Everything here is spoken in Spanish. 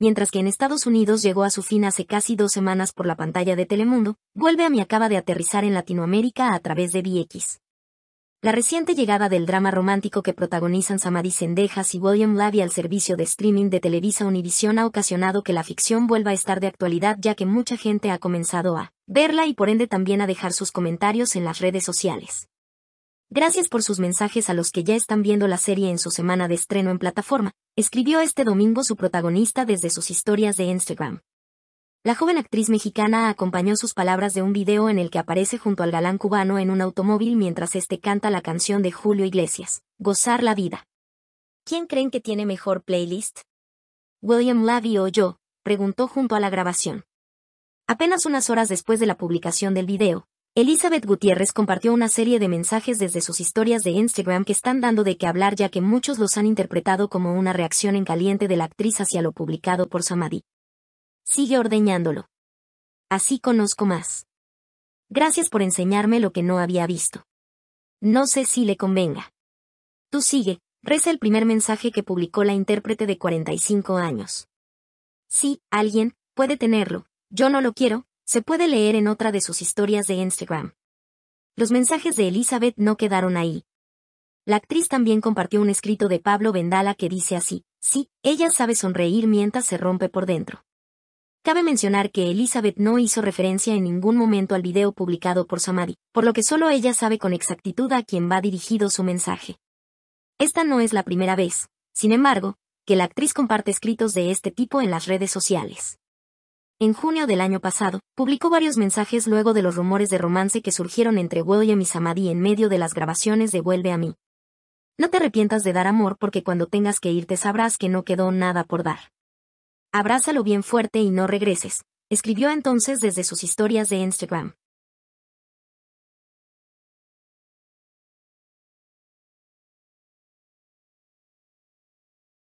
mientras que en Estados Unidos llegó a su fin hace casi dos semanas por la pantalla de Telemundo, vuelve a mí acaba de aterrizar en Latinoamérica a través de VX. La reciente llegada del drama romántico que protagonizan Samadhi Sendejas y William Lavi al servicio de streaming de Televisa Univision ha ocasionado que la ficción vuelva a estar de actualidad ya que mucha gente ha comenzado a verla y por ende también a dejar sus comentarios en las redes sociales. Gracias por sus mensajes a los que ya están viendo la serie en su semana de estreno en plataforma, escribió este domingo su protagonista desde sus historias de Instagram. La joven actriz mexicana acompañó sus palabras de un video en el que aparece junto al galán cubano en un automóvil mientras este canta la canción de Julio Iglesias, Gozar la vida. ¿Quién creen que tiene mejor playlist? William Lavi o yo, preguntó junto a la grabación. Apenas unas horas después de la publicación del video, Elizabeth Gutiérrez compartió una serie de mensajes desde sus historias de Instagram que están dando de qué hablar ya que muchos los han interpretado como una reacción en caliente de la actriz hacia lo publicado por Samadhi. Sigue ordeñándolo. Así conozco más. Gracias por enseñarme lo que no había visto. No sé si le convenga. Tú sigue, reza el primer mensaje que publicó la intérprete de 45 años. Sí, alguien, puede tenerlo, yo no lo quiero, se puede leer en otra de sus historias de Instagram. Los mensajes de Elizabeth no quedaron ahí. La actriz también compartió un escrito de Pablo Vendala que dice así, sí, ella sabe sonreír mientras se rompe por dentro. Cabe mencionar que Elizabeth no hizo referencia en ningún momento al video publicado por Samadhi, por lo que solo ella sabe con exactitud a quién va dirigido su mensaje. Esta no es la primera vez, sin embargo, que la actriz comparte escritos de este tipo en las redes sociales. En junio del año pasado, publicó varios mensajes luego de los rumores de romance que surgieron entre William y Amadí en medio de las grabaciones de Vuelve a mí. No te arrepientas de dar amor porque cuando tengas que irte sabrás que no quedó nada por dar. Abrázalo bien fuerte y no regreses, escribió entonces desde sus historias de Instagram.